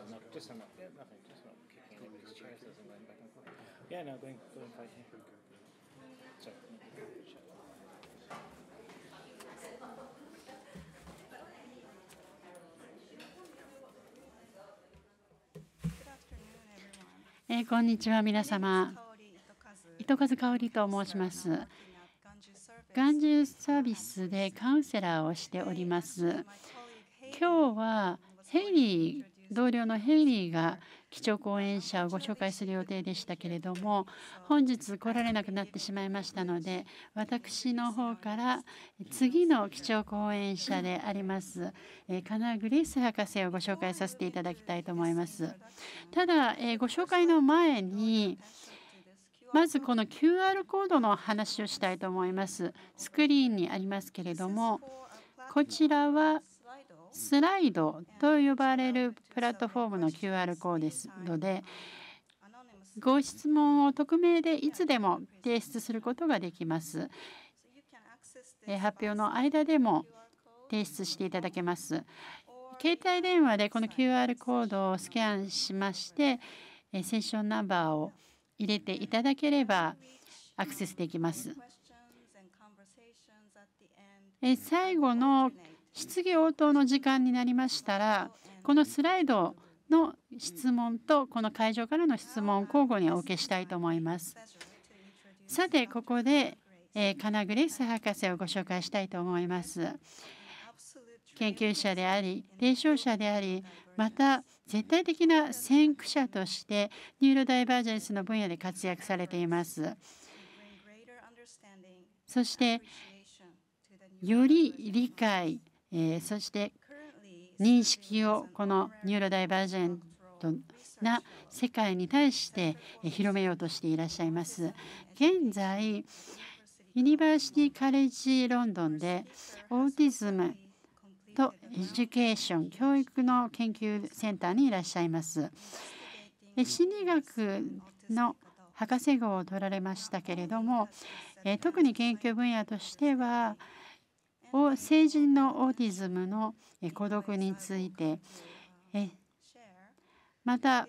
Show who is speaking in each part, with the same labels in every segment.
Speaker 1: I'm not just hung up. Yeah, nothing. Just not kicking anybody's chairs as I'm going back and forth. Yeah, no,
Speaker 2: going going fight here. So. Good えー、こんにちは皆様糸数香織と申しますガンジュサービスでカウンセラーをしております今日はヘイリー同僚のヘイリーが基調講演者をご紹介する予定でしたけれども本日来られなくなってしまいましたので私の方から次の基調講演者でありますカナ・グリース博士をご紹介させていただきたいと思います。ただご紹介の前にまずこの QR コードの話をしたいと思います。スクリーンにありますけれどもこちらはスライドと呼ばれるプラットフォームの QR コードでご質問を匿名でいつでも提出することができます。発表の間でも提出していただけます。携帯電話でこの QR コードをスキャンしましてセッションナンバーを入れていただければアクセスできます。最後の質疑応答の時間になりましたらこのスライドの質問とこの会場からの質問を交互にお受けしたいと思います。さてここで金グレイス博士をご紹介したいと思います。研究者であり提唱者でありまた絶対的な先駆者としてニューロダイバージェンスの分野で活躍されています。そしてより理解えそして認識をこのニューロダイバージェントな世界に対して広めようとしていらっしゃいます。現在ユニバーシティ・カレッジ・ロンドンでオーティズムとエデュケーション教育の研究センターにいらっしゃいます。心理学の博士号を取られましたけれども特に研究分野としては成人のオーティズムの孤独についてまた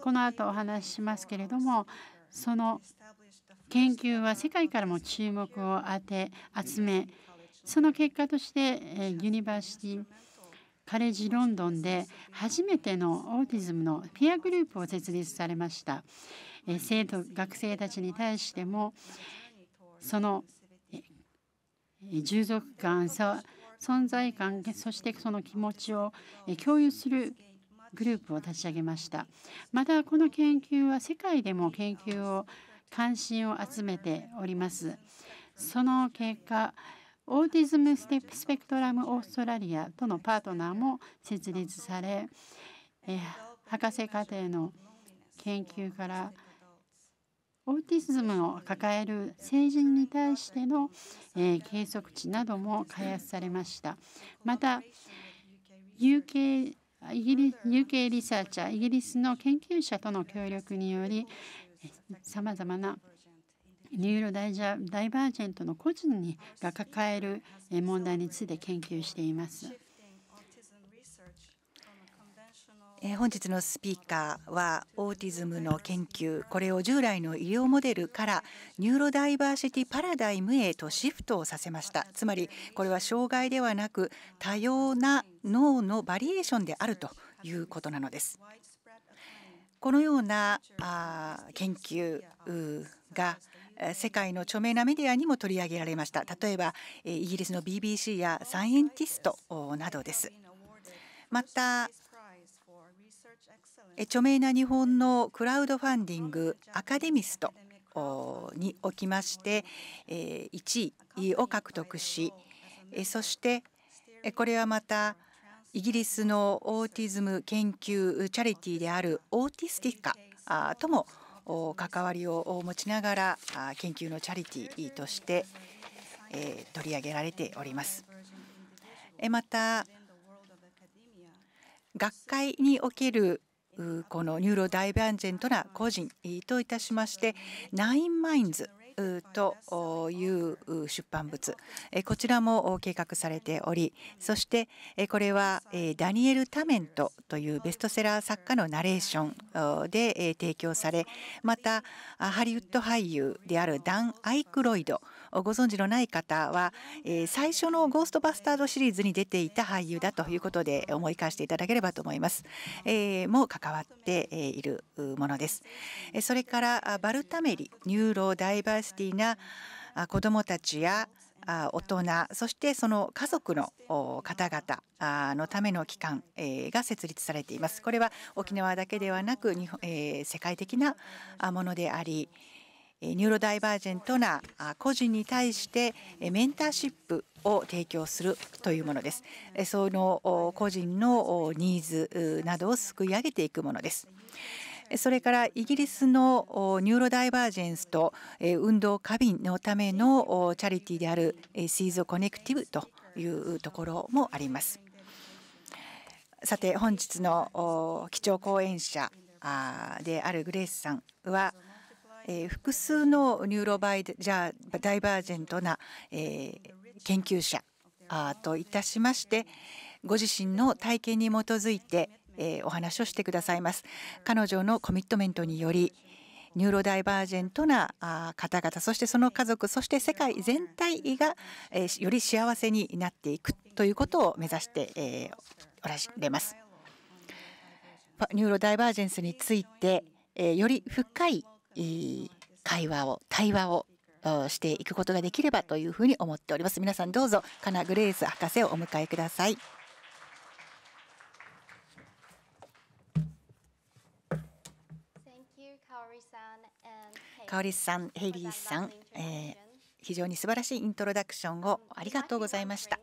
Speaker 2: この後お話ししますけれどもその研究は世界からも注目を当て集めその結果としてユニバーシティカレッジロンドンで初めてのオーティズムのピアグループを設立されました生徒学生たちに対してもその従属感存在感そしてその気持ちを共有するグループを立ち上げましたまたこの研究は世界でも研究を関心を集めておりますその結果オーティズムスペクトラムオーストラリアとのパートナーも設立され博士課程の研究からオーティズムを抱える成人に対しての、えー、計測値なども開発されました。また UK イギリ UK リサーチャーイギリスの研究者との協力によりさまざまなニューロダイジャダイバージェントの個人が抱える問題について研究しています。
Speaker 1: 本日のスピーカーはオーティズムの研究これを従来の医療モデルからニューロダイバーシティパラダイムへとシフトをさせましたつまりこれは障害ではなく多様な脳のバリエーションであるということなのですこのような研究が世界の著名なメディアにも取り上げられました例えばイギリスの BBC やサイエンティストなどですまた著名な日本のクラウドファンディングアカデミストにおきまして1位を獲得しそしてこれはまたイギリスのオーティズム研究チャリティーであるオーティスティカとも関わりを持ちながら研究のチャリティーとして取り上げられております。また学会におけるこのニューロダイバージェントな個人といたしましてナインマインズという出版物こちらも計画されておりそしてこれはダニエル・タメントというベストセラー作家のナレーションで提供されまたハリウッド俳優であるダン・アイクロイドご存知のない方は、え最初の「ゴーストバスタード」シリーズに出ていた俳優だということで思い返していただければと思います。えも関わっているものです。それからバルタメリニューロダイバーシティな子どもたちや大人そしてその家族の方々のための機関が設立されています。これは沖縄だけではなく世界的なものでありニューロダイバージェントな個人に対してメンターシップを提供するというものです。その個人のニーズなどをすくい上げていくものです。それからイギリスのニューロダイバージェンスと運動過敏のためのチャリティであるシーズコネクティブというところもあります。さて本日の基調講演者であるグレースさんは複数のニューロバイジャーダイバージェントな研究者といたしましてご自身の体験に基づいてお話をしてくださいます。彼女のコミットメントによりニューロダイバージェントな方々そしてその家族そして世界全体がより幸せになっていくということを目指しておられます。ニューロダイバージェンスについてより深い会話を対話をしていくことができればというふうに思っております皆さんどうぞカナグレース博士をお迎えください香スさんヘイリーさん、えー、非常に素晴らしいイントロダクションをありがとうございました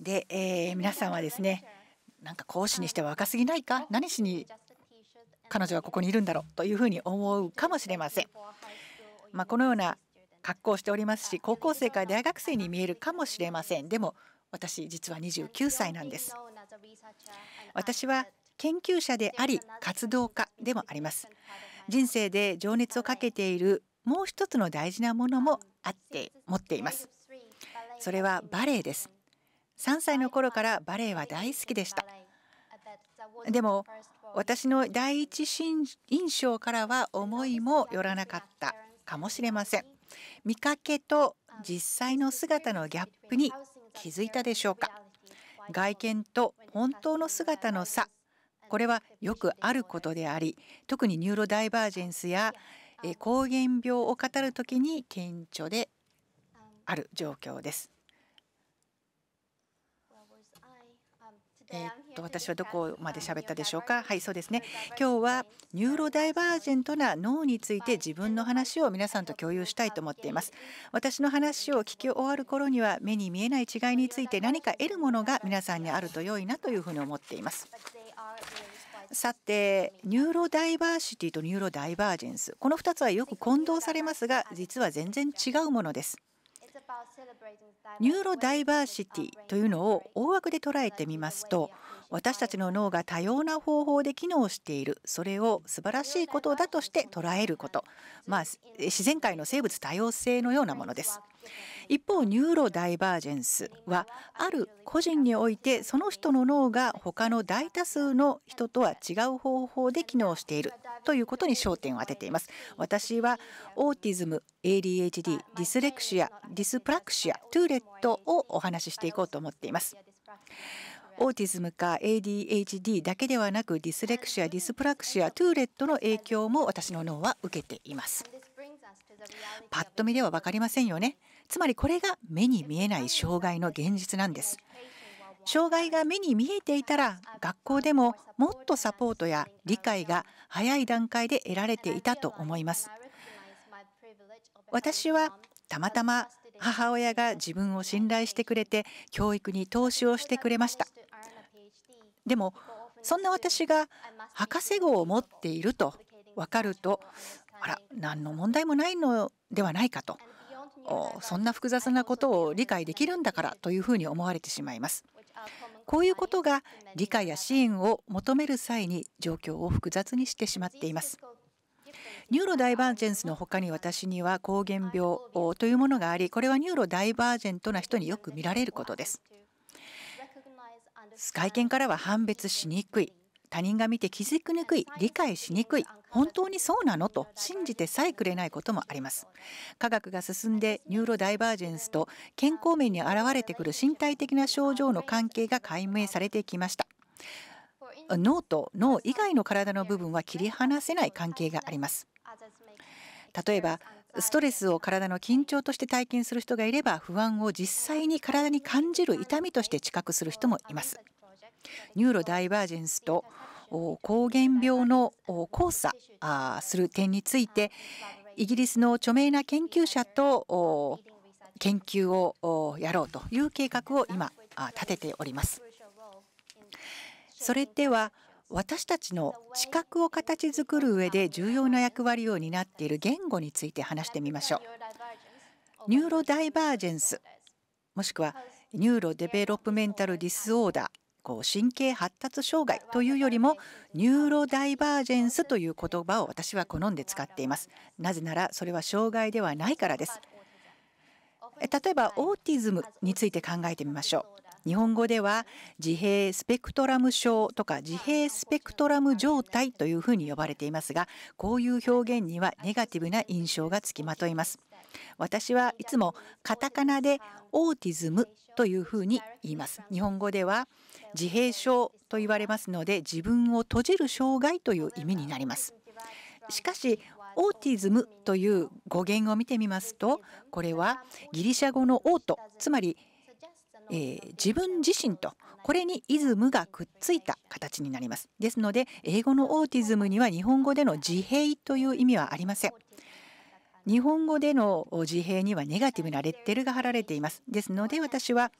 Speaker 1: で、えー、皆さんはですねなんか講師にしては若すぎないか何しに彼女はここにいるんだろうというふうに思うかもしれません。まあ、このような格好をしておりますし高校生から大学生に見えるかもしれませんでも私実は29歳なんです私は研究者であり活動家でもあります人生で情熱をかけているもう一つの大事なものもあって持っていますそれはバレエです3歳の頃からバレエは大好きでしたでも私の第一印象からは思いもよらなかったかもしれません見かけと実際の姿のギャップに気づいたでしょうか外見と本当の姿の差これはよくあることであり特にニューロダイバージェンスや膠原病を語る時に顕著である状況です。と私はどこまで喋ったでしょうかはいそうですね今日はニューロダイバージェントな脳について自分の話を皆さんと共有したいと思っています私の話を聞き終わる頃には目に見えない違いについて何か得るものが皆さんにあると良いなというふうに思っていますさてニューロダイバーシティとニューロダイバージェンスこの2つはよく混同されますが実は全然違うものですニューロダイバーシティというのを大枠で捉えてみますと私たちの脳が多様な方法で機能しているそれを素晴らしいことだとして捉えること、まあ、自然界の生物多様性のようなものです一方ニューロダイバージェンスはある個人においてその人の脳が他の大多数の人とは違う方法で機能しているということに焦点を当てています私はオーティズム ADHD ディスレクシアディスプラクシアトゥーレットをお話ししていこうと思っていますオーティズムか ADHD だけではなくディスレクシアディスプラクシアトゥーレットの影響も私の脳は受けていますパッと見では分かりませんよねつまりこれが目に見えない障害の現実なんです障害が目に見えていたら学校でももっとサポートや理解が早い段階で得られていたと思います私はたまたま母親が自分を信頼してくれて教育に投資をしてくれましたでもそんな私が博士号を持っていると分かるとあら何の問題もないのではないかとそんな複雑なことを理解できるんだからというふうに思われてしまいます。こういうことが理解や支援を求める際に状況を複雑にしてしまっています。ニューロダイバージェンスの他に私には膠原病というものがありこれはニューロダイバージェントな人によく見られることです。外見からは判別しにくい他人が見て気づきにくい理解しにくい本当にそうなのと信じてさえくれないこともあります科学が進んでニューロダイバージェンスと健康面に現れてくる身体的な症状の関係が解明されてきました脳と脳以外の体の部分は切り離せない関係があります例えばストレスを体の緊張として体験する人がいれば不安を実際に体に感じる痛みとして知覚する人もいます。ニューロダイバージェンスと膠原病の交差する点についてイギリスの著名な研究者と研究をやろうという計画を今立てております。それでは私たちの知覚を形作る上で重要な役割を担っている言語について話してみましょう。ニューロダイバージェンスもしくはニューロデベロップメンタルディスオーダーこう神経発達障害というよりもニューロダイバージェンスという言葉を私は好んで使っています。なぜならそれは障害ではないからです。例えばオーティズムについて考えてみましょう。日本語では自閉スペクトラム症とか自閉スペクトラム状態というふうに呼ばれていますがこういう表現にはネガティブな印象がつきまといます私はいつもカタカナでオーティズムというふうに言います日本語では自閉症と言われますので自分を閉じる障害という意味になりますしかしオーティズムという語源を見てみますとこれはギリシャ語のオートつまりえー、自分自身とこれにイズムがくっついた形になりますですので英語のオーティズムには日本語での自閉という意味はありません日本語での自閉にはネガティブなレッテルが貼られていますですので私は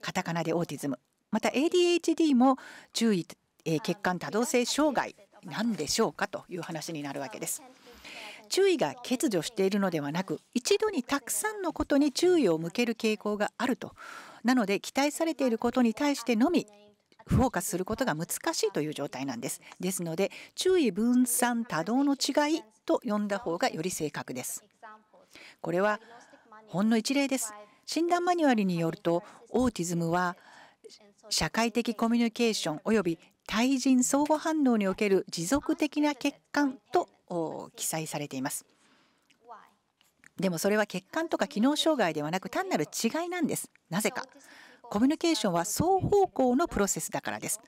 Speaker 1: カタカナでオーティズムまた ADHD も注意、えー、血管多動性障害なんでしょうかという話になるわけです注意が欠如しているのではなく一度にたくさんのことに注意を向ける傾向があるとなので期待されていることに対してのみフォーカスすることが難しいという状態なんですですので注意分散多動の違いと呼んだ方がより正確ですこれはほんの一例です診断マニュアルによるとオーティズムは社会的コミュニケーションおよび対人相互反応における持続的な欠陥と記載されていますでもそれは欠陥とか機能障害ではなく単なる違いなんです。なぜか。コミュニケーションは双方向のプロセスだからです。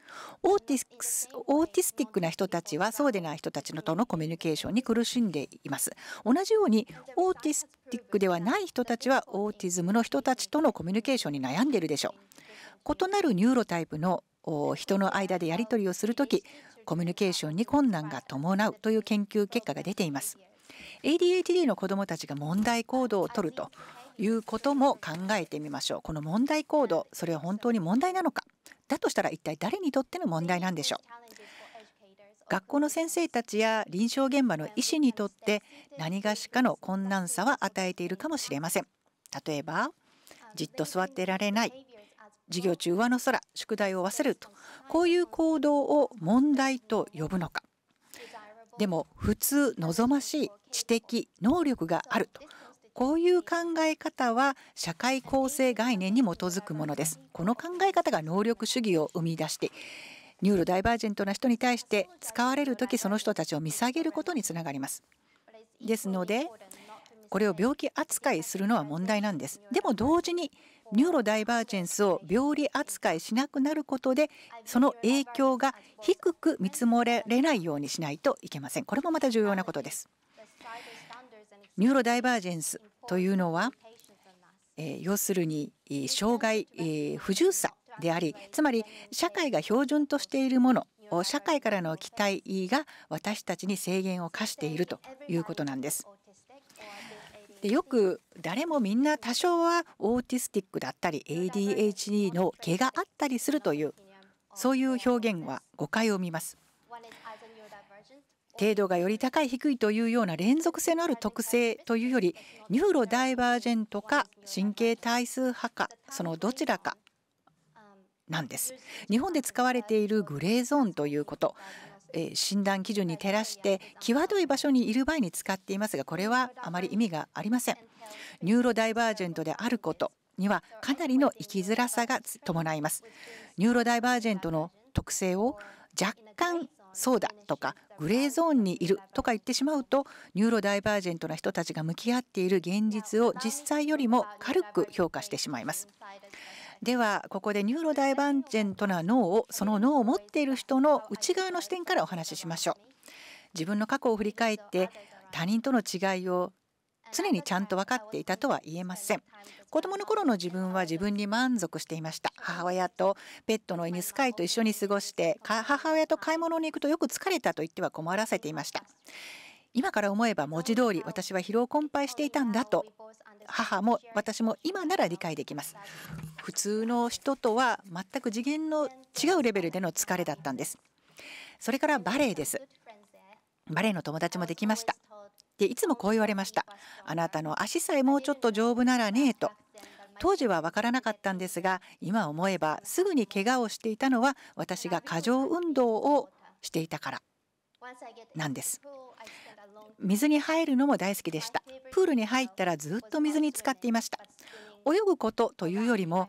Speaker 1: オーティスオーティスティックな人たちはそうでない人たちのとのコミュニケーションに苦しんでいます。同じようにオーティスティックではない人たちはオーティズムの人たちとのコミュニケーションに悩んでいるでしょう。異なるニューロタイプの人の間でやり取りをするとき、コミュニケーションに困難が伴うという研究結果が出ています。ADHD の子どもたちが問題行動をとるということも考えてみましょうこの問題行動それは本当に問題なのかだとしたら一体誰にとっての問題なんでしょう学校の先生たちや臨床現場の医師にとって何がしかの困難さは与えているかもしれません例えばじっと座ってられない授業中上の空宿題を忘れるとこういう行動を問題と呼ぶのかでも普通望ましい知的能力があるとこういう考え方は社会構成概念に基づくものですこの考え方が能力主義を生み出してニューロダイバージェントな人に対して使われる時その人たちを見下げることにつながりますですのでこれを病気扱いするのは問題なんですでも同時にニューロダイバージェンスを病理扱いしなくなることでその影響が低く見積もられないようにしないといけませんこれもまた重要なことですニューロダイバージェンスというのは、え要するに障害、え不自由さでありつまり社会が標準としているもの社会からの期待が私たちに制限を課しているということなんです。でよく誰もみんな多少はオーティスティックだったり ADHD の毛があったりするというそういう表現は誤解を見ます。程度がより高い低いというような連続性のある特性というよりニューロダイバージェントか神経体数派かそのどちらかなんです日本で使われているグレーゾーンということ診断基準に照らして際どい場所にいる場合に使っていますがこれはあまり意味がありません。ニューロダイバージェントであることにはかなりの生きづらさが伴います。ニューロダイバージェントの特性を若干そうだとかグレーゾーンにいるとか言ってしまうとニューロダイバージェントな人たちが向き合っている現実を実際よりも軽く評価してしまいます。ではここでニューロダイバンジェントな脳をその脳を持っている人の内側の視点からお話ししましょう自分の過去を振り返って他人との違いを常にちゃんと分かっていたとは言えません子供の頃の自分は自分に満足していました母親とペットの犬スカイと一緒に過ごして母親と買い物に行くとよく疲れたと言っては困らせていました今から思えば文字通り私は疲労困憊していたんだと母も私も今なら理解できます普通の人とは全く次元の違うレベルでの疲れだったんですそれからバレエですバレエの友達もできましたでいつもこう言われましたあなたの足さえもうちょっと丈夫ならねえと当時は分からなかったんですが今思えばすぐに怪我をしていたのは私が過剰運動をしていたからなんです水に入るのも大好きでしたプールに入ったらずっと水に浸かっていました泳ぐことというよりも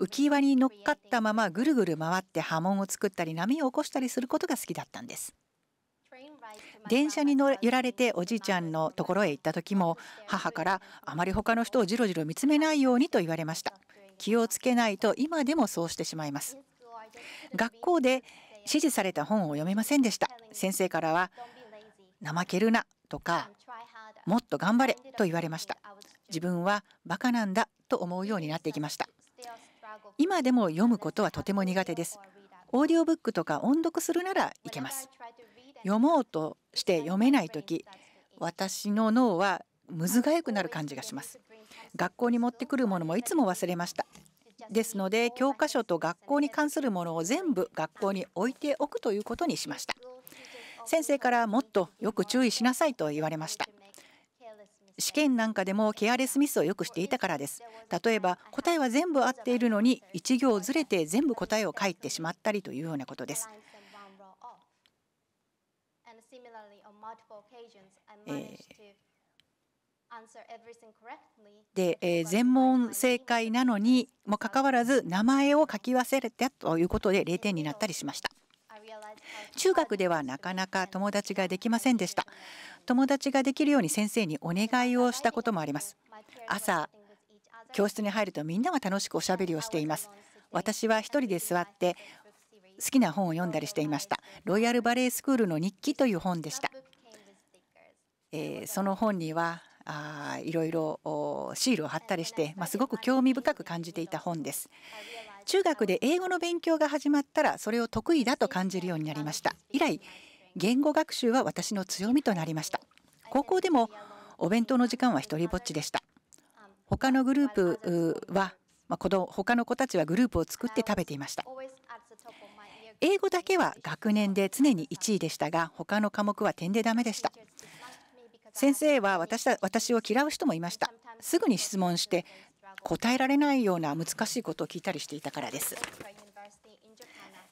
Speaker 1: 浮き輪に乗っかったままぐるぐる回って波紋を作ったり波を起こしたりすることが好きだったんです電車に乗られておじいちゃんのところへ行った時も母からあまり他の人をじろじろ見つめないようにと言われました気をつけないと今でもそうしてしまいます学校で指示された本を読めませんでした先生からは怠けるなとかもっと頑張れと言われました自分はバカなんだと思うようになっていきました今でも読むことはとても苦手ですオーディオブックとか音読するならいけます読もうとして読めない時私の脳はむずがゆくなる感じがします学校に持ってくるものもいつも忘れましたですので教科書と学校に関するものを全部学校に置いておくということにしました先生からもっとよく注意しなさいと言われました試験なんかでもケアレスミスをよくしていたからです例えば答えは全部合っているのに一行ずれて全部答えを書いてしまったりというようなことですで、え全問正解なのにもかかわらず名前を書き忘れてということで0点になったりしました。中学ではなかなか友達ができませんでした友達ができるように先生にお願いをしたこともあります朝教室に入るとみんなが楽しくおしゃべりをしています私は一人で座って好きな本を読んだりしていましたロイヤルバレエスクールの日記という本でした、えー、その本にはあいろいろシールを貼ったりして、まあ、すごく興味深く感じていた本です中学で英語の勉強が始まったらそれを得意だと感じるようになりました以来言語学習は私の強みとなりました高校でもお弁当の時間は一人ぼっちでした他のグループは、まあ、子ど他の子たちはグループを作って食べていました英語だけは学年で常に1位でしたが他の科目は点でダメでした先生は私私を嫌う人もいましたすぐに質問して答えられないような難しいことを聞いたりしていたからです。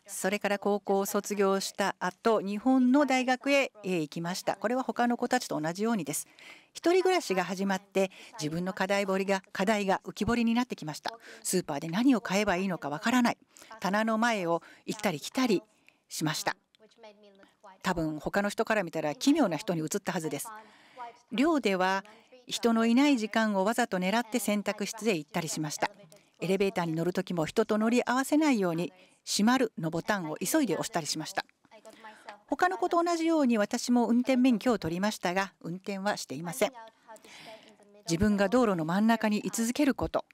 Speaker 1: それから高校を卒業した後日本の大学へ行きましたこれは他の子たちと同じようにです一人暮らしが始まって自分の課題彫りが課題が浮き彫りになってきましたスーパーで何を買えばいいのかわからない棚の前を行ったり来たりしました多分他の人から見たら奇妙な人に移ったはずです寮では人のいない時間をわざと狙って選択室へ行ったりしましたエレベーターに乗る時も人と乗り合わせないように閉まるのボタンを急いで押したりしました他の子と同じように私も運転免許を取りましたが運転はしていません自分が道路の真ん中に居続けること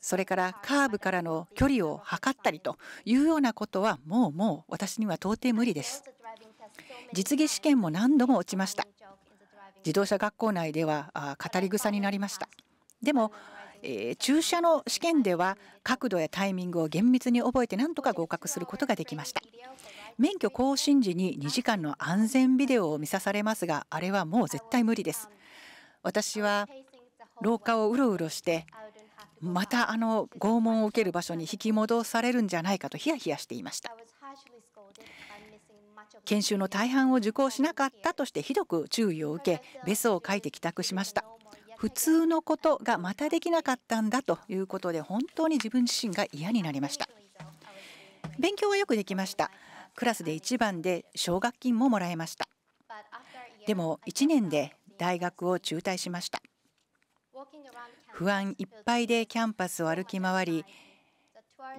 Speaker 1: それからカーブからの距離を測ったりというようなことはもうもう私には到底無理です実技試験も何度も落ちました自動車学校内では語り草になりましたでも、えー、注射の試験では角度やタイミングを厳密に覚えて何とか合格することができました免許更新時に2時間の安全ビデオを見さされますがあれはもう絶対無理です私は廊下をうろうろしてまたあの拷問を受ける場所に引き戻されるんじゃないかとヒヤヒヤしていました研修の大半を受講しなかったとしてひどく注意を受け別荘を書いて帰宅しました普通のことがまたできなかったんだということで本当に自分自身が嫌になりました勉強はよくできましたクラスで1番で奨学金ももらえましたでも1年で大学を中退しました不安いっぱいでキャンパスを歩き回り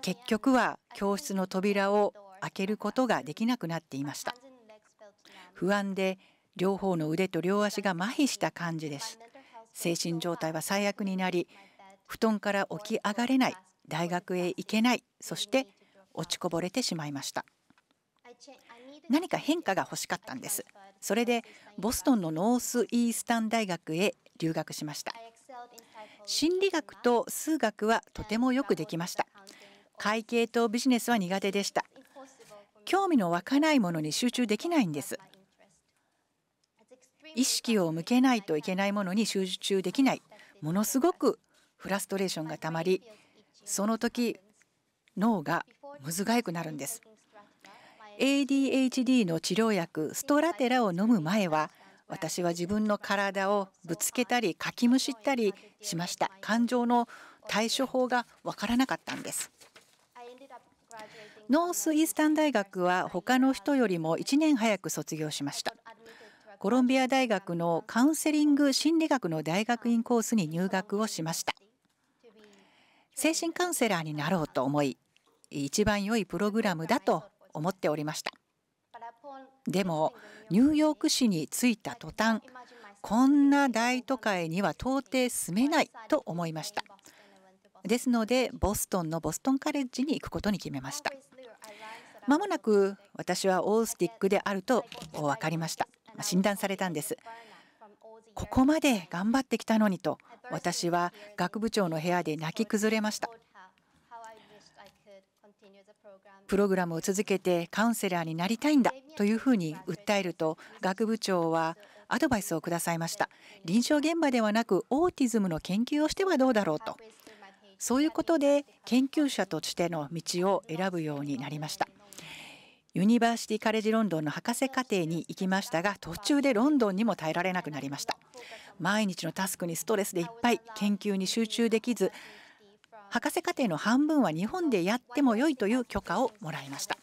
Speaker 1: 結局は教室の扉を開けることができなくなっていました不安で両方の腕と両足が麻痺した感じです精神状態は最悪になり布団から起き上がれない大学へ行けないそして落ちこぼれてしまいました何か変化が欲しかったんですそれでボストンのノースイースタン大学へ留学しました心理学と数学はとてもよくできました会計とビジネスは苦手でした興味の湧かないものに集中できないんです意識を向けないといけないものに集中できないものすごくフラストレーションがたまりその時脳がむずがゆくなるんです ADHD の治療薬ストラテラを飲む前は私は自分の体をぶつけたりかきむしったりしました感情の対処法がわからなかったんですノースイースタン大学は他の人よりも1年早く卒業しましたコロンビア大学のカウンセリング心理学の大学院コースに入学をしました精神カウンセラーになろうと思い一番良いプログラムだと思っておりましたでもニューヨーク市に着いた途端こんな大都会には到底住めないと思いましたですのでボストンのボストンカレッジに行くことに決めましたまもなく私はオースティックであると分かりました。診断されたんです。ここまで頑張ってきたのにと私は学部長の部屋で泣き崩れました。プログラムを続けてカウンセラーになりたいんだというふうに訴えると学部長はアドバイスをくださいました臨床現場ではなくオーティズムの研究をしてはどうだろうとそういうことで研究者としての道を選ぶようになりましたユニバーシティカレッジロンドンの博士課程に行きましたが途中でロンドンにも耐えられなくなりました毎日のタスクにストレスでいっぱい研究に集中できず博士課程の半分は日本でやっても良いという許可をもらいました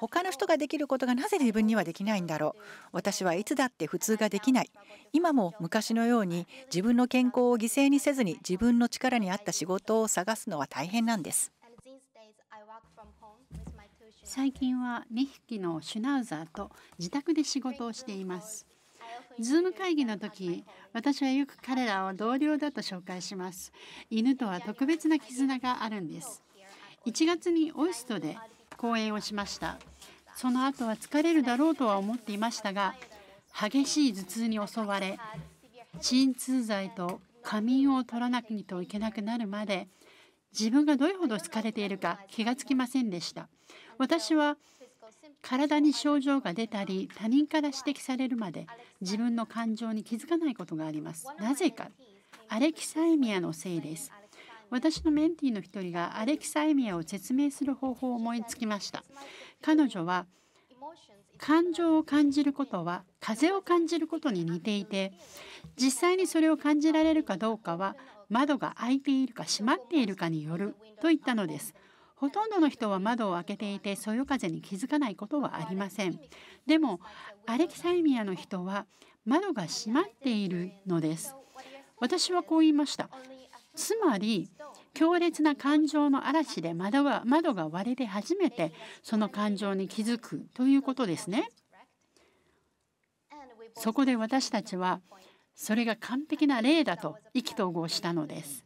Speaker 1: 他の人ができることがなぜ自分にはできないんだろう私はいつだって普通ができない今も昔のように自分の健康を犠牲にせずに自分の力に合った仕事
Speaker 2: を探すのは大変なんです最近は2匹のシュナウザーと自宅で仕事をしています。ズーム会議の時、私はよく彼らを同僚だと紹介します。犬とは特別な絆があるんです。1月にオイストで講演をしました。その後は疲れるだろうとは思っていましたが、激しい頭痛に襲われ、鎮痛剤と仮眠を取らなくといけなくなるまで、自分がどれほど疲れているか気がつきませんでした。私は体に症状が出たり他人から指摘されるまで自分の感情に気づかないことがありますなぜかアレキサイミアのせいです私のメンティーの一人がアレキサイミアを説明する方法を思いつきました彼女は感情を感じることは風を感じることに似ていて実際にそれを感じられるかどうかは窓が開いているか閉まっているかによると言ったのですほとんどの人は窓を開けていてそよ風に気づかないことはありませんでもアレキサイミアの人は窓が閉まっているのです私はこう言いましたつまり強烈な感情の嵐で窓は窓が割れて初めてその感情に気づくということですねそこで私たちはそれが完璧な例だと意気投合したのです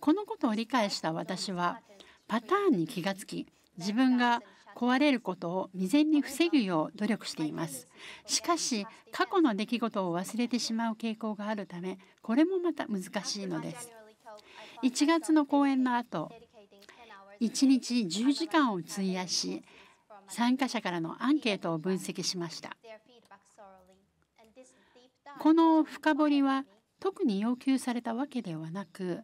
Speaker 2: このことを理解した私はパターンに気がつき自分が壊れることを未然に防ぐよう努力していますしかし過去の出来事を忘れてしまう傾向があるためこれもまた難しいのです1月の講演の後1日10時間を費やし参加者からのアンケートを分析しましたこの深掘りは特に要求されたわけではなく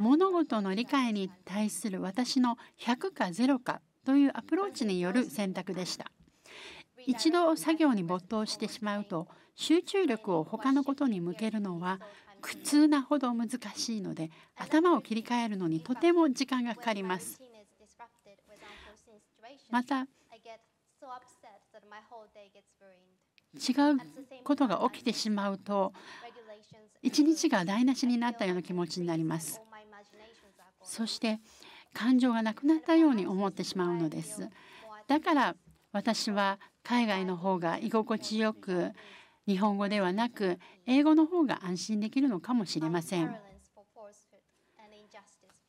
Speaker 2: 物事の理解に対する私の100か0かというアプローチによる選択でした一度作業に没頭してしまうと集中力を他のことに向けるのは苦痛なほど難しいので頭を切り替えるのにとても時間がかかりますまた違うことが起きてしまうと一日が台無しになったような気持ちになりますそして感情がなくなったように思ってしまうのですだから私は海外の方が居心地よく日本語ではなく英語の方が安心できるのかもしれません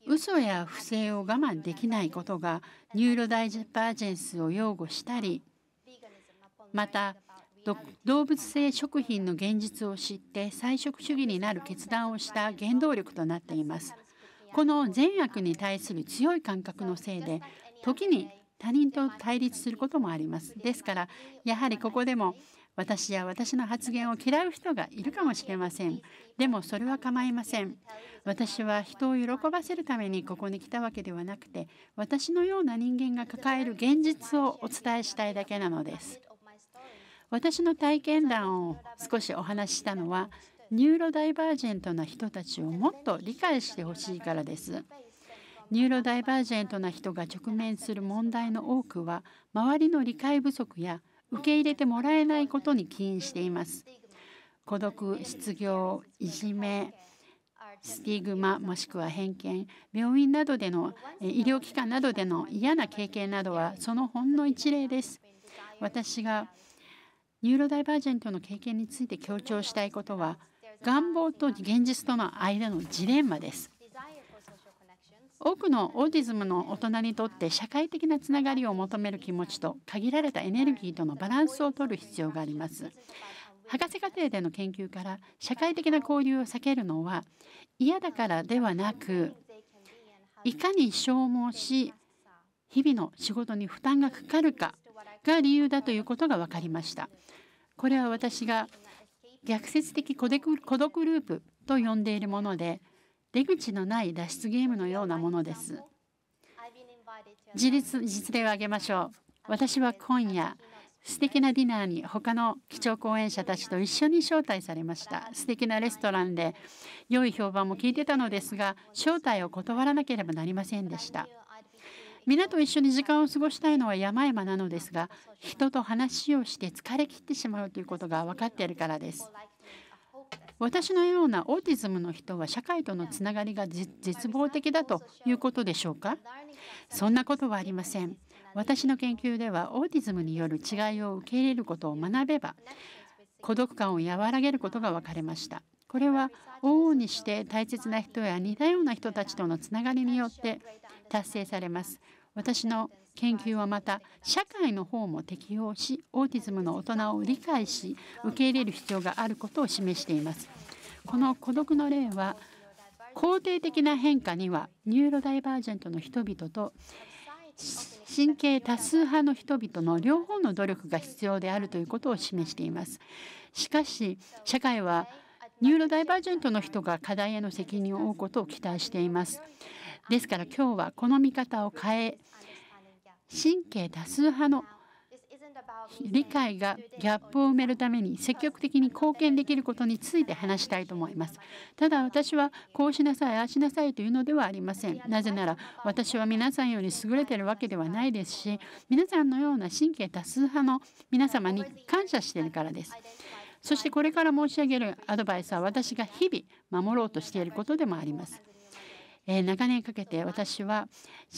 Speaker 2: 嘘や不正を我慢できないことがニューロダイバージェンスを擁護したりまた動物性食品の現実を知って菜食主義になる決断をした原動力となっていますこの善悪に対する強い感覚のせいで時に他人と対立することもありますですからやはりここでも私や私の発言を嫌う人がいるかもしれませんでもそれは構いません私は人を喜ばせるためにここに来たわけではなくて私のような人間が抱える現実をお伝えしたいだけなのです私の体験談を少しお話ししたのはニューロダイバージェントな人たちをもっと理解してほしいからです。ニューロダイバージェントな人が直面する問題の多くは周りの理解不足や受け入れてもらえないことに起因しています。孤独、失業、いじめ、スティグマもしくは偏見病院などでの医療機関などでの嫌な経験などはそのほんの一例です。私がニューロダイバージェントの経験について強調したいことは願望と現実との間のジレンマです。多くのオーディズムの大人にとって社会的なつながりを求める気持ちと限られたエネルギーとのバランスをとる必要があります。博士課程での研究から社会的な交流を避けるのは嫌だからではなくいかに消耗し日々の仕事に負担がかかるかが理由だということが分かりました。これは私が逆説的孤独孤独ループと呼んでいるもので出口のない脱出ゲームのようなものです。自立実例を挙げましょう。私は今夜素敵なディナーに他の基調講演者たちと一緒に招待されました素敵なレストランで良い評判も聞いてたのですが招待を断らなければなりませんでした皆と一緒に時間を過ごしたいのは山々なのですが人と話をして疲れ切ってしまうということが分かっているからです。私のようなオーティズムの人は社会とのつながりが絶望的だということでしょうかそんなことはありません。私の研究ではオーティズムによる違いを受け入れることを学べば孤独感を和らげることが分かれました。これは往々にして大切な人や似たような人たちとのつながりによって達成されます。私の研究はまた社会の方も適用しオーティズムの大人を理解し受け入れる必要があることを示していますこの孤独の例は肯定的な変化にはニューロダイバージェントの人々と神経多数派の人々の両方の努力が必要であるということを示していますしかし社会はニューロダイバージェントの人が課題への責任を負うことを期待していますですから今日はこの見方を変え神経多数派の理解がギャップを埋めるために積極的に貢献できることについて話したいと思います。ただ私はこうしなさいああしなさいというのではありません。なぜなら私は皆さんより優れてるわけではないですし皆さんのような神経多数派の皆様に感謝しているからです。そしてこれから申し上げるアドバイスは私が日々守ろうとしていることでもあります。え長年かけて私は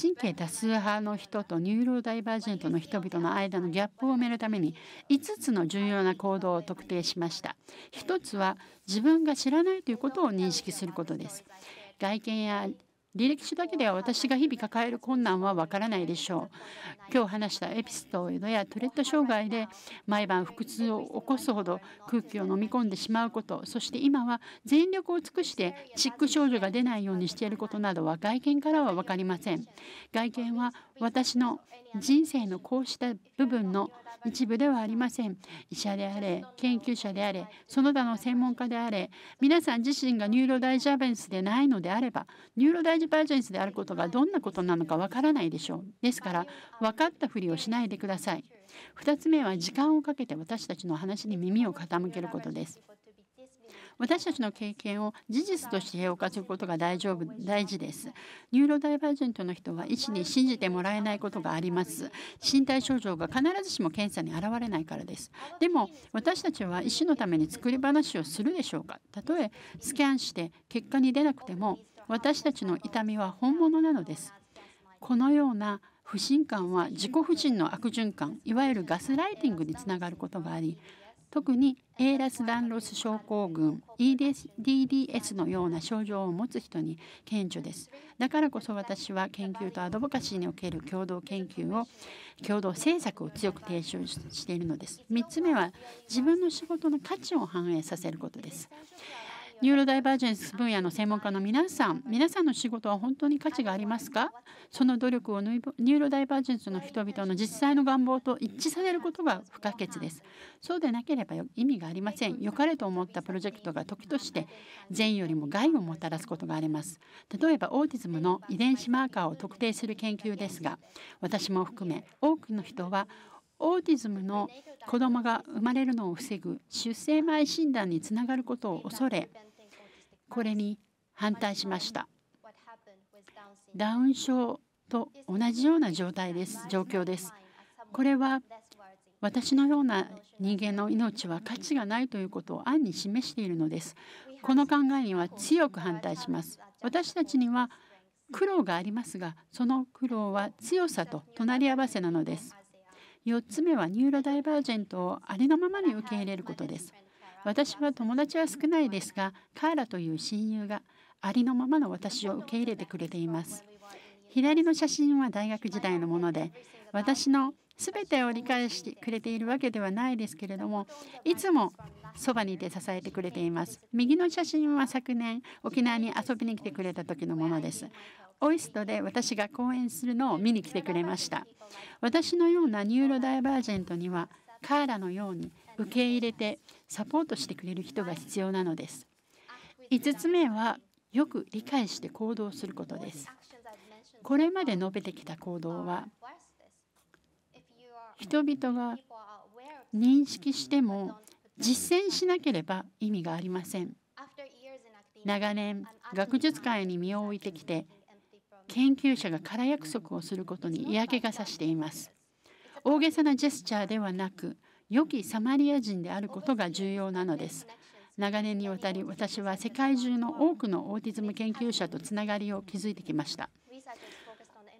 Speaker 2: 神経多数派の人とニューロダイバージェントの人々の間のギャップを埋めるために5つの重要な行動を特定しました1つは自分が知らないということを認識することです外見や履歴書だけでは私が日々抱える困難はわからないでしょう。今日話したエピソードやトレッド障害で毎晩腹痛を起こすほど空気を飲み込んでしまうこと、そして今は全力を尽くしてチック症状が出ないようにしていることなどは外見からは分かりません。外見は私の人生のこうした部分の一部ではありません医者であれ研究者であれその他の専門家であれ皆さん自身がニューロダイジャーベンスでないのであればニューロダイジャベンスであることがどんなことなのかわからないでしょうですから分かったふりをしないでください2つ目は時間をかけて私たちの話に耳を傾けることです私たちの経験を事実として評価することが大丈夫大事です。ニューロダイバージェントの人は医師に信じてもらえないことがあります。身体症状が必ずしも検査に現れないからです。でも私たちは医師のために作り話をするでしょうかたとえスキャンして結果に出なくても私たちの痛みは本物なのです。このような不信感は自己不信の悪循環いわゆるガスライティングにつながることがあり特に A ラス・ダンロス症候群 DDS のような症状を持つ人に顕著ですだからこそ私は研究とアドボカシーにおける共同研究を共同政策を強く提唱しているのです3つ目は自分の仕事の価値を反映させることですニューロダイバージェンス分野の専門家の皆さん、皆さんの仕事は本当に価値がありますかその努力をニューロダイバージェンスの人々の実際の願望と一致されることが不可欠です。そうでなければ意味がありません。良かれと思ったプロジェクトが時として善よりも害をもたらすことがあります。例えばオーティズムの遺伝子マーカーを特定する研究ですが、私も含め多くの人はオーティズムの子どもが生まれるのを防ぐ出生前診断につながることを恐れこれに反対しました。ダウン症と同じような状態です、状況です。これは私のような人間の命は価値がないということを暗に示しているのです。この考えには強く反対します。私たちには苦労がありますが、その苦労は強さと隣り合わせなのです。4つ目はニューロダイバージェントをありのままに受け入れることです。私は友達は少ないですが、カーラという親友がありのままの私を受け入れてくれています。左の写真は大学時代のもので、私の全てを理解してくれているわけではないですけれども、いつもそばにいて支えてくれています。右の写真は昨年、沖縄に遊びに来てくれた時のものです。オイストで私が講演するのを見に来てくれました。私のようなニューロダイバージェントには、カーラのように受け入れてサポートしてくれる人が必要なのです5つ目はよく理解して行動することですこれまで述べてきた行動は人々が認識しても実践しなければ意味がありません長年学術界に身を置いてきて研究者が空約束をすることに嫌気がさしています大げさなジェスチャーではなく良きサマリア人であることが重要なのです。長年にわたり私は世界中の多くのオーティズム研究者とつながりを築いてきました。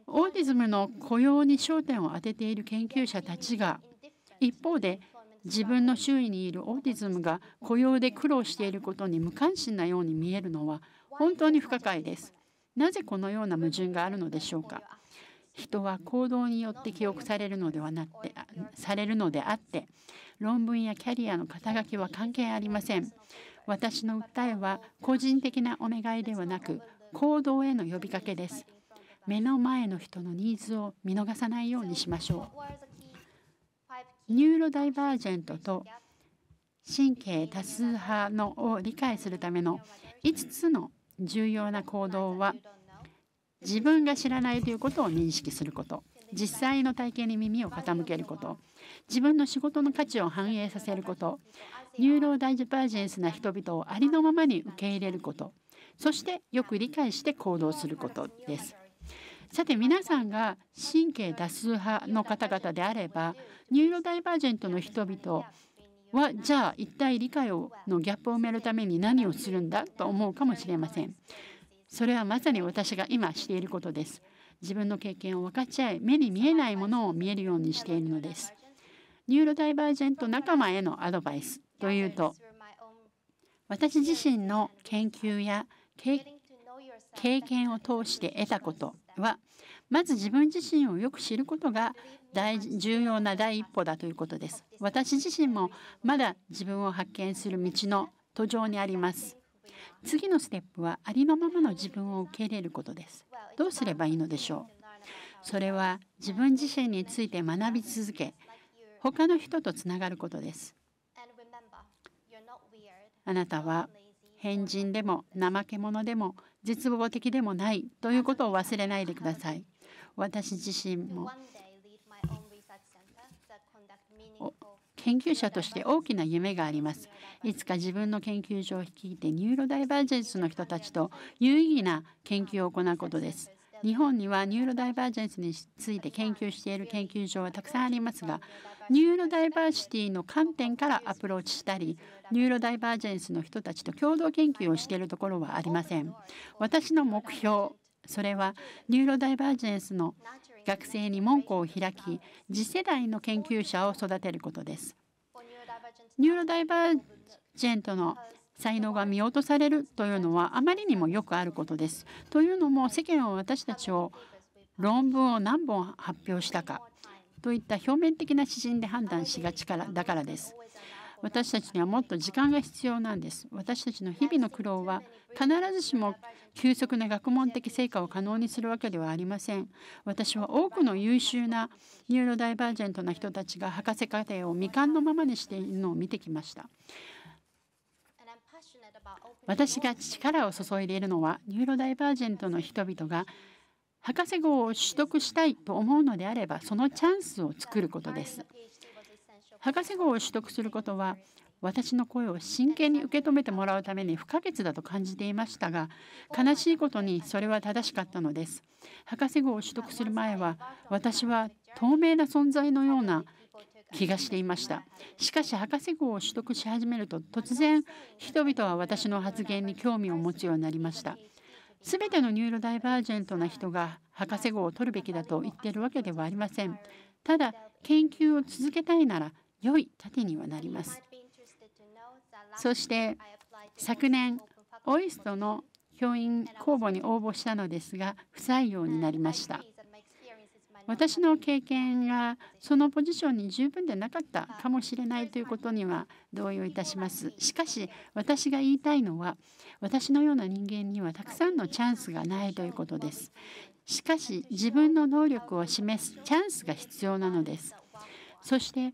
Speaker 2: オーティズムの雇用に焦点を当てている研究者たちが一方で自分の周囲にいるオーティズムが雇用で苦労していることに無関心なように見えるのは本当に不可解です。なぜこのような矛盾があるのでしょうか人は行動によって記憶されるのではなってされるのであって論文やキャリアの肩書きは関係ありません私の訴えは個人的なお願いではなく行動への呼びかけです目の前の人のニーズを見逃さないようにしましょうニューロダイバージェントと神経多数派のを理解するための5つの重要な行動は自分が知らないということを認識すること実際の体験に耳を傾けること自分の仕事の価値を反映させることニューローダイバージェンスな人々をありのままに受け入れることそしてよく理解して行動することですさて皆さんが神経多数派の方々であればニューロダイバージェントの人々はじゃあ一体理解のギャップを埋めるために何をするんだと思うかもしれません。それはまさに私が今していることです自分の経験を分かち合い目に見えないものを見えるようにしているのですニューロダイバージェント仲間へのアドバイスというと私自身の研究や経験を通して得たことはまず自分自身をよく知ることが大重要な第一歩だということです私自身もまだ自分を発見する道の途上にあります次のステップはありのままの自分を受け入れることですどうすればいいのでしょうそれは自分自身について学び続け他の人とつながることですあなたは変人でも怠け者でも絶望的でもないということを忘れないでください私自身も研究者として大きな夢があります。いつか自分の研究所を率いてニューロダイバージェンスの人たちと有意義な研究を行うことです。日本にはニューロダイバージェンスについて研究している研究所はたくさんありますがニューロダイバーシティの観点からアプローチしたりニューロダイバージェンスの人たちと共同研究をしているところはありません。私の目標それはニューロダイバージェンスの学生に門戸を開き次世代の研究者を育てることです。ニューロダイバージェントの才能が見落とされるというのはあまりにもよくあることです。というのも世間は私たちを論文を何本発表したかといった表面的な指針で判断しがちからだからです。私たちにはもっと時間が必要なんです私たちの日々の苦労は必ずしも急速な学問的成果を可能にするわけではありません私は多くの優秀なニューロダイバージェントな人たちが博士課程を未完のままにしているのを見てきました私が力を注いでいるのはニューロダイバージェントの人々が博士号を取得したいと思うのであればそのチャンスを作ることです博士号を取得することは私の声を真剣に受け止めてもらうために不可欠だと感じていましたが悲しいことにそれは正しかったのです博士号を取得する前は私は透明な存在のような気がしていましたしかし博士号を取得し始めると突然人々は私の発言に興味を持つようになりました全てのニューロダイバージェントな人が博士号を取るべきだと言っているわけではありませんただ研究を続けたいなら良い盾にはなります。そして昨年、オイストの教員公募に応募したのですが、不採用になりました。私の経験がそのポジションに十分でなかったかもしれないということには同意をいたします。しかし私が言いたいのは私のような人間にはたくさんのチャンスがないということです。しかし自分の能力を示すチャンスが必要なのです。そして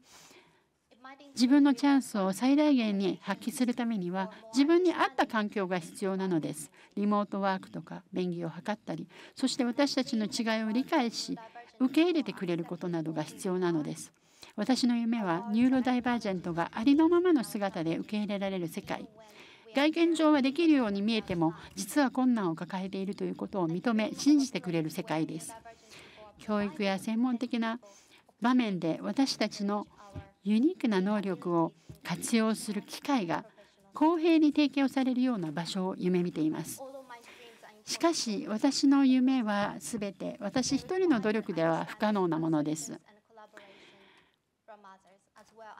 Speaker 2: 自分のチャンスを最大限に発揮するためには自分に合った環境が必要なのですリモートワークとか便宜を図ったりそして私たちの違いを理解し受け入れてくれることなどが必要なのです私の夢はニューロダイバージェントがありのままの姿で受け入れられる世界外見上はできるように見えても実は困難を抱えているということを認め信じてくれる世界です教育や専門的な場面で私たちのユニークな能力を活用する機会が公平に提供されるような場所を夢見ています。しかし私の夢は全て私一人の努力では不可能なものです。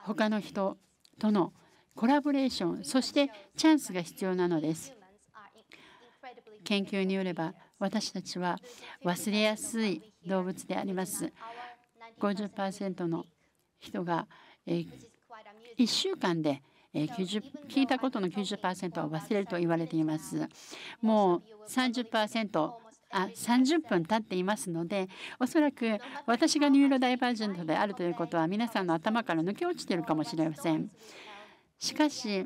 Speaker 2: 他の人とのコラボレーションそしてチャンスが必要なのです。研究によれば私たちは忘れやすい動物であります。50%の人がえ1週間で90聞いたことの90%を忘れると言われています。もう30%あ30分経っていますのでおそらく私がニューロダイバージェントであるということは皆さんの頭から抜け落ちているかもしれません。しかし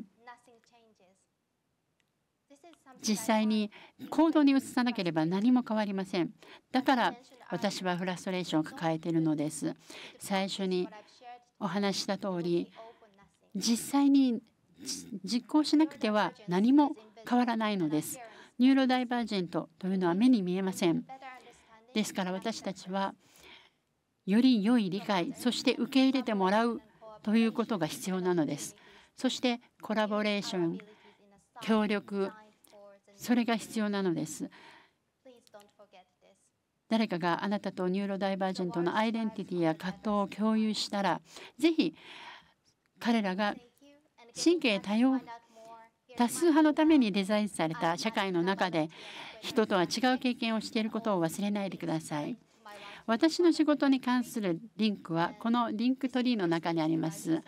Speaker 2: 実際に行動に移さなければ何も変わりません。だから私はフラストレーションを抱えているのです。最初にお話した通り実際に実行しなくては何も変わらないのですニューロダイバージェントというのは目に見えませんですから私たちはより良い理解そして受け入れてもらうということが必要なのですそしてコラボレーション協力それが必要なのです誰かがあなたとニューロダイバージェントのアイデンティティや葛藤を共有したらぜひ彼らが神経多様多数派のためにデザインされた社会の中で人とは違う経験をしていることを忘れないでください。私の仕事に関するリンクはこのリンクトリーの中にあります。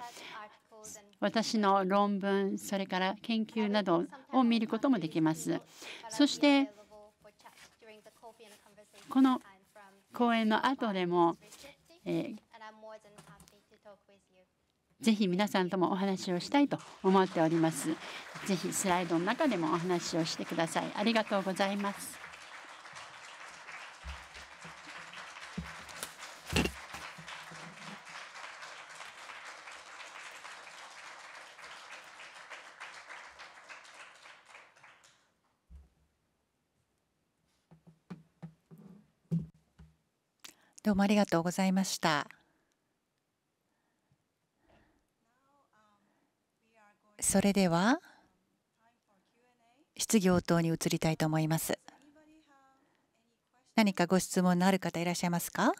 Speaker 2: 私の論文、それから研究などを見ることもできます。そしてこの講演の後でも、えぜひ皆さんともお話をしたいと思っております。ぜひスライドの中でもお話をしてください。ありがとうございます。
Speaker 1: どうもありがとうございました。それでは質疑応答に移りたいと思います。何かご質問のある方いらっしゃいますか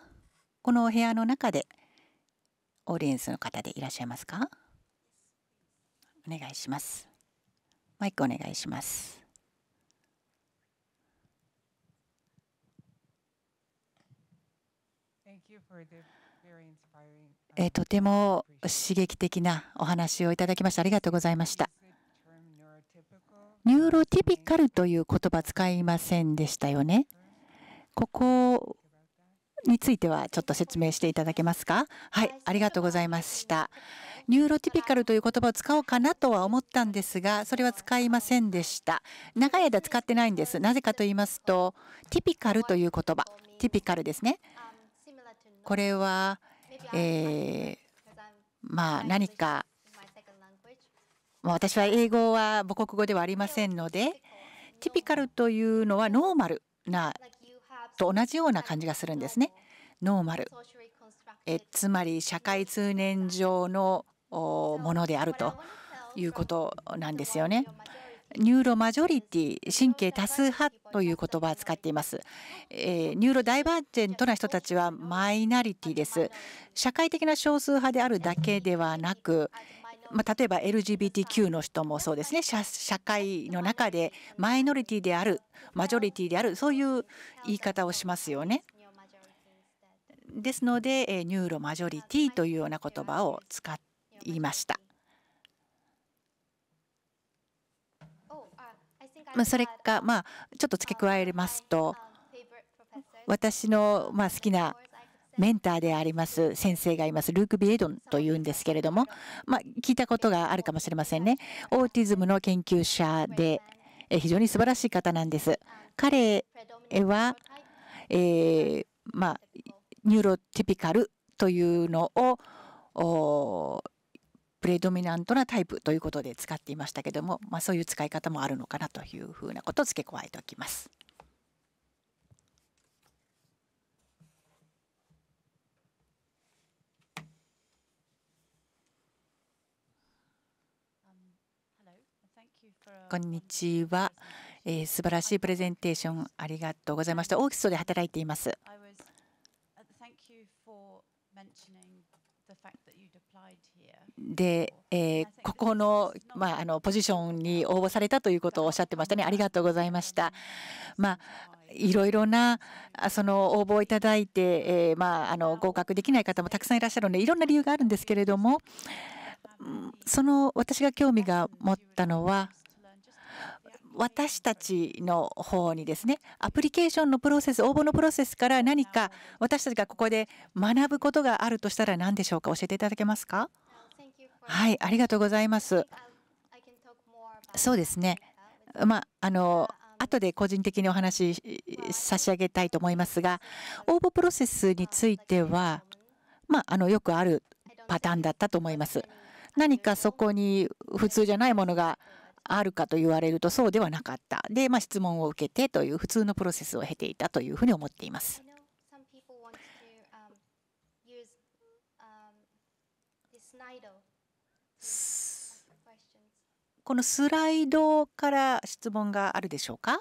Speaker 1: このお部屋の中でオーディエンスの方でいらっしゃいますかお願いします。マイクお願いします。えとても刺激的なお話をいただきましたありがとうございましたニューロティピカルという言葉使いませんでしたよねここについてはちょっと説明していただけますかはいありがとうございましたニューロティピカルという言葉を使おうかなとは思ったんですがそれは使いませんでした長い間使ってないんですなぜかと言いますとティピカルという言葉ティピカルですねこれは、えまあ、何か、ま私は英語は母国語ではありませんのでティピカルというのはノーマルなと同じような感じがするんですね。ノーマルえつまり社会通念上のものであるということなんですよね。ニューロマジョリティ神経多数派という言葉を使っています、えー、ニューロダイバージェントな人たちはマイナリティです社会的な少数派であるだけではなくまあ、例えば LGBTQ の人もそうですね社会の中でマイノリティであるマジョリティであるそういう言い方をしますよね。ですのでニューロマジョリティというような言葉を使いました。それか、まあ、ちょっと付け加えますと、私のま好きなメンターであります先生がいます、ルーク・ビエドンというんですけれども、ま聞いたことがあるかもしれませんね。オーティズムの研究者で、非常に素晴らしい方なんです。彼は、えまニューロティピカルというのをプレドミナントなタイプということで使っていましたけども、まあ、そういう使い方もあるのかなというふうなことを付け加えておきます。こんにちは、えー、素晴らしいプレゼンテーションありがとうございました。オーキストで働いています。で、えー、ここの,、まあ、あのポジションに応募されたということをおっしゃってましたね。ありがとうございました。まあいろいろなその応募をいただいて、えー、まあ、あの合格できない方もたくさんいらっしゃるのでいろんな理由があるんですけれどもその私が興味が持ったのは私たちの方にですねアプリケーションのプロセス応募のプロセスから何か私たちがここで学ぶことがあるとしたら何でしょうか教えていただけますかはいありがとうございますそうですねまああの後で個人的にお話差し上げたいと思いますが応募プロセスについてはまああのよくあるパターンだったと思います何かそこに普通じゃないものがあるかと言われるとそうではなかった。で、まあ、質問を受けてという普通のプロセスを経ていたというふうに思っています。このスライドから質問があるでしょうか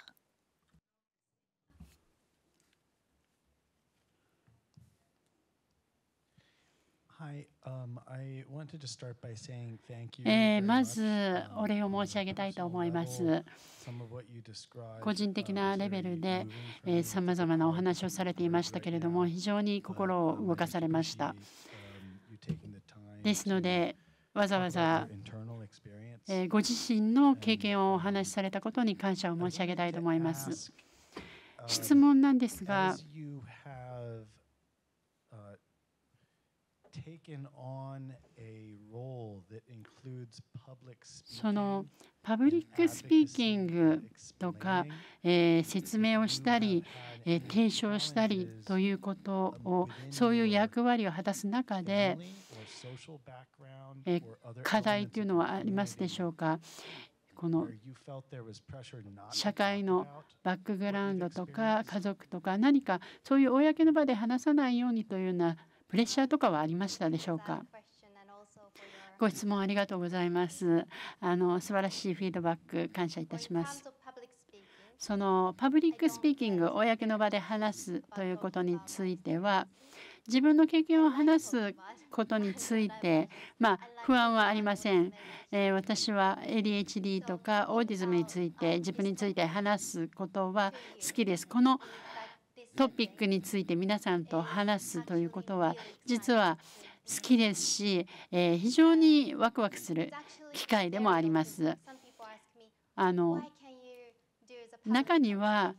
Speaker 2: はい、えまずお礼を申し上げたいと思います。個人的なレベルでさまざまなお話をされていましたけれども非常に心を動かされました。ですのでわざわざご自身の経験をお話しされたことに感謝を申し上げたいと思います。質問なんですが
Speaker 1: その
Speaker 2: パブリックスピーキングとか、えー、説明をしたり、えー、提唱したりということをそういう役割を果たす中で、えー、課題というのはありますでしょうかこの社会のバックグラウンドとか家族とか何かそういう公の場で話さないようにというようなプレッシャーとかはありましたでしょうかご質問ありがとうございます。あの素晴らしいフィードバック感謝いたします。そのパブリックスピーキング公の場で話すということについては自分の経験を話すことについて、まあ、不安はありません、えー、私は ADHD とかオーディズムについて自分について話すことは好きですこのトピックについて皆さんと話すということは実は好きですし、えー、非常にワクワクする機会でもあります。あの中には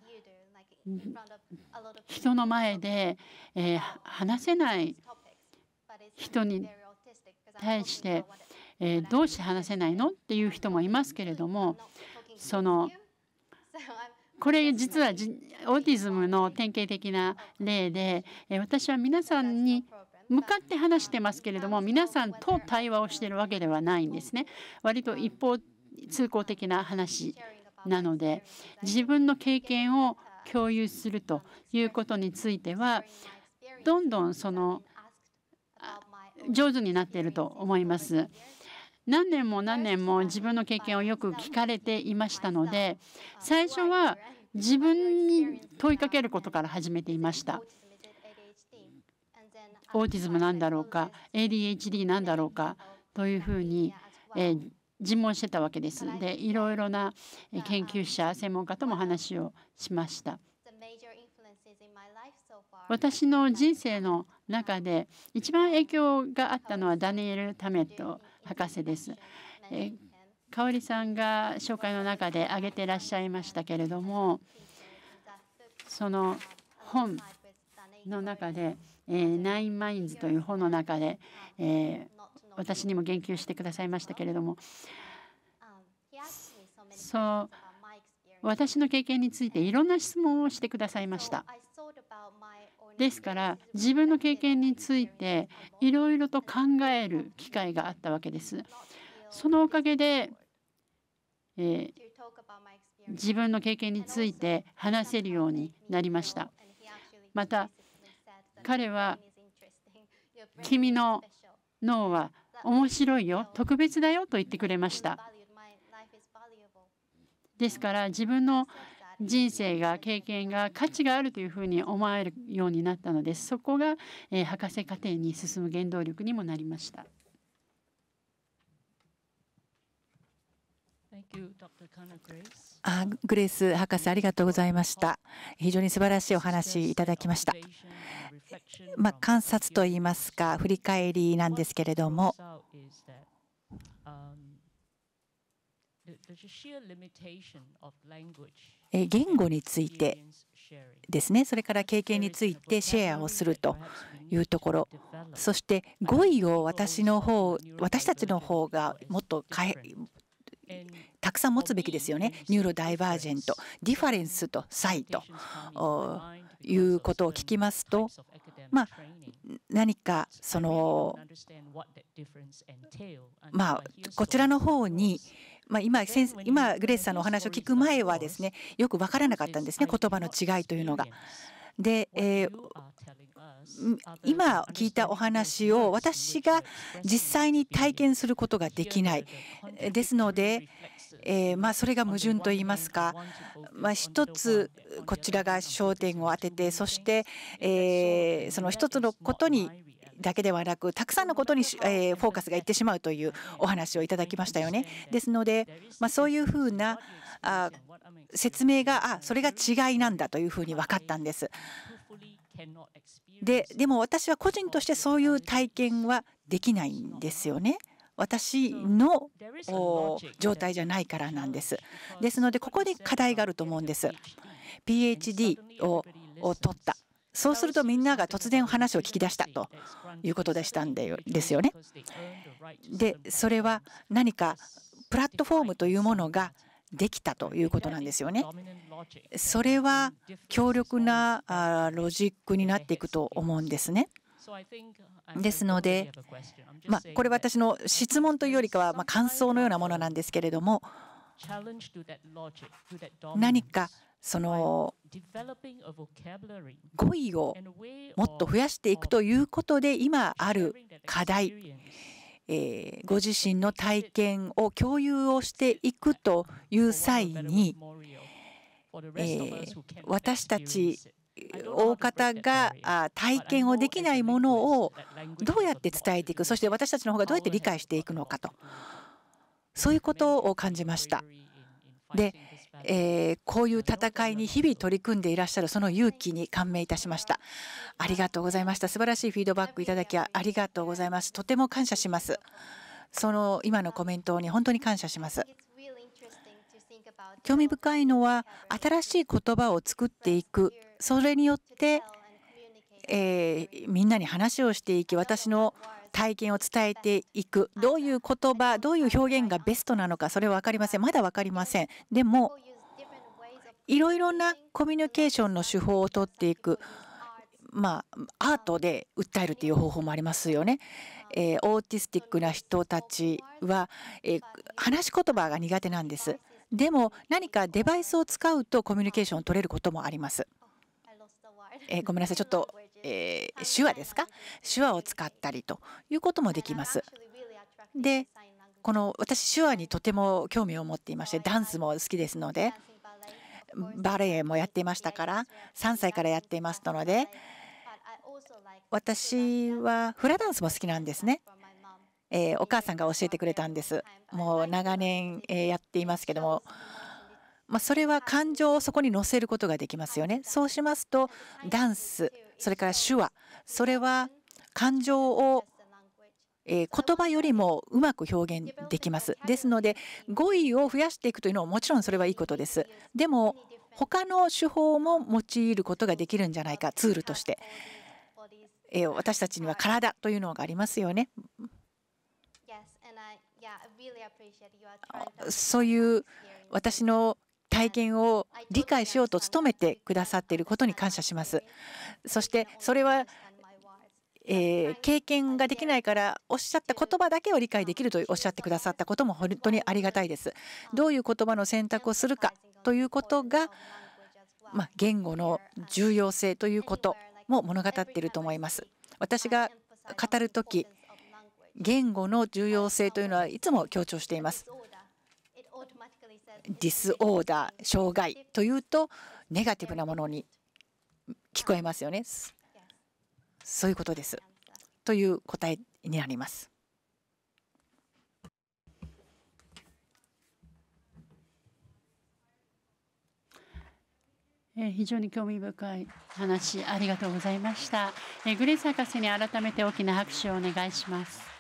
Speaker 2: 人の前で、えー、話せない人に対して、えー、どうして話せないのっていう人もいますけれどもそのこれ実はオーティズムの典型的な例で私は皆さんに向かって話してますけれども皆さんと対話をしているわけではないんですね。割と一方通行的な話なので自分の経験を共有するということについてはどんどんその上手になっていると思います。何年も何年も自分の経験をよく聞かれていましたので最初は自分に問いかけることから始めていました。オーティズムなんだろうか ADHD なんだろうかというふうに、えー、尋問してたわけです。でいろいろな研究者専門家とも話をしました。私の人生の中で一番影響があったのはダニエル・タメット博士です。香織さんが紹介の中で挙げていらっしゃいましたけれどもその本の中で「ナインマインズ」という本の中で私にも言及してくださいましたけれどもそう私の経験についていろんな質問をしてくださいました。ですから自分の経験についていろいろと考える機会があったわけです。そのおかげで、えー、自分の経験について話せるようになりました。また彼は「君の脳は面白いよ特別だよ」と言ってくれました。ですから自分の人生が経験が価値があるというふうに思えるようになったのですそこが、えー、博士課程に進む原動力にもなりました。あグレース博士ありが
Speaker 1: とうございました非常に素晴らしいお話いただきました、まあ、観察といいますか振り返りなんですけれども言語についてですねそれから経験についてシェアをするというところそして語彙を私の方私たちの方がもっとたくさん持つべきですよねニューロダイバージェントディファレンスと差異ということを聞きますとまあ何かその
Speaker 2: まあこ
Speaker 1: ちらの方にまあ、今今グレースさんのお話を聞く前はですねよく分からなかったんですね言葉の違いというのが。で、えー、今聞いたお話を私が実際に体験することができないですので、えまそれが矛盾といいますか、ま1つこちらが焦点を当ててそして、えその1つのことにだけではなくたくさんのことに、えー、フォーカスがいってしまうというお話をいただきましたよね。ですので、まあ、そういうふうなあ説明があそれが違いなんだというふうに分かったんです。ででも私は個人としてそういう体験はできないんですよね。私の状態じゃないからなんです。ですのでここで課題があると思うんです。PhD を取ったそうするとみんなが突然話を聞き出したということでしたんですよね。でそれは何かプラットフォームというものができたということなんですよね。それは強力なロジックになっていくと思うんですね。ですので、まあ、これ私の質問というよりかはま感想のようなものなんですけれども何かその語彙をもっと増やしていくということで今ある課題、えご自身の体験を共有をしていくという際に、え私たち大方が体験をできないものをどうやって伝えていくそして私たちの方がどうやって理解していくのかと。そういうことを感じました。で、えー、こういう戦いに日々取り組んでいらっしゃるその勇気に感銘いたしましたありがとうございました素晴らしいフィードバックいただきありがとうございますとても感謝しますその今のコメントに本当に感謝します興味深いのは新しい言葉を作っていくそれによって、えー、みんなに話をしていき私の体験を伝えていくどういう言葉どういう表現がベストなのかそれは分かりませんまだ分かりませんでもいろいろなコミュニケーションの手法をとっていくまあアートで訴えるという方法もありますよね。えー、オーティスティックな人たちは、えー、話し言葉が苦手なんです。でも何かデバイスを使うとコミュニケーションを取れることもあります。えー、ごめんなさいちょっとえー、手話ですか手話を使ったりということもできます。でこの私手話にとても興味を持っていましてダンスも好きですのでバレエもやっていましたから3歳からやっていますので私はフラダンスも好きなんですね。えー、お母さんが教えてくれたんです。もう長年、えやっていますけども、まあ、それは感情をそこに乗せることができますよね。そうしますとダンスそれから手話それは感情を言葉よりもうまく表現できます。ですので語彙を増やしていくというのはもちろんそれはいいことです。でも他の手法も用いることができるんじゃないかツールとして。私たちには体というのがありますよね。そういう私の体験を理解しようと努めてくださっていることに感謝します。そしてそれはえー、経験ができないからおっしゃった言葉だけを理解できるとおっしゃってくださったことも本当にありがたいです。どういう言葉の選択をするかということが、まあ、言語の重要性ということも物語っていると思います。私が語るとき言語の重要性というのはいつも強調しています。ディスオーダー、障害というと、ネガティブなものに聞こえますよね。そういうことです。という答えになります。
Speaker 2: 非常に興味深い話ありがとうございました。グレース博士に改めて大きな拍手をお願いします。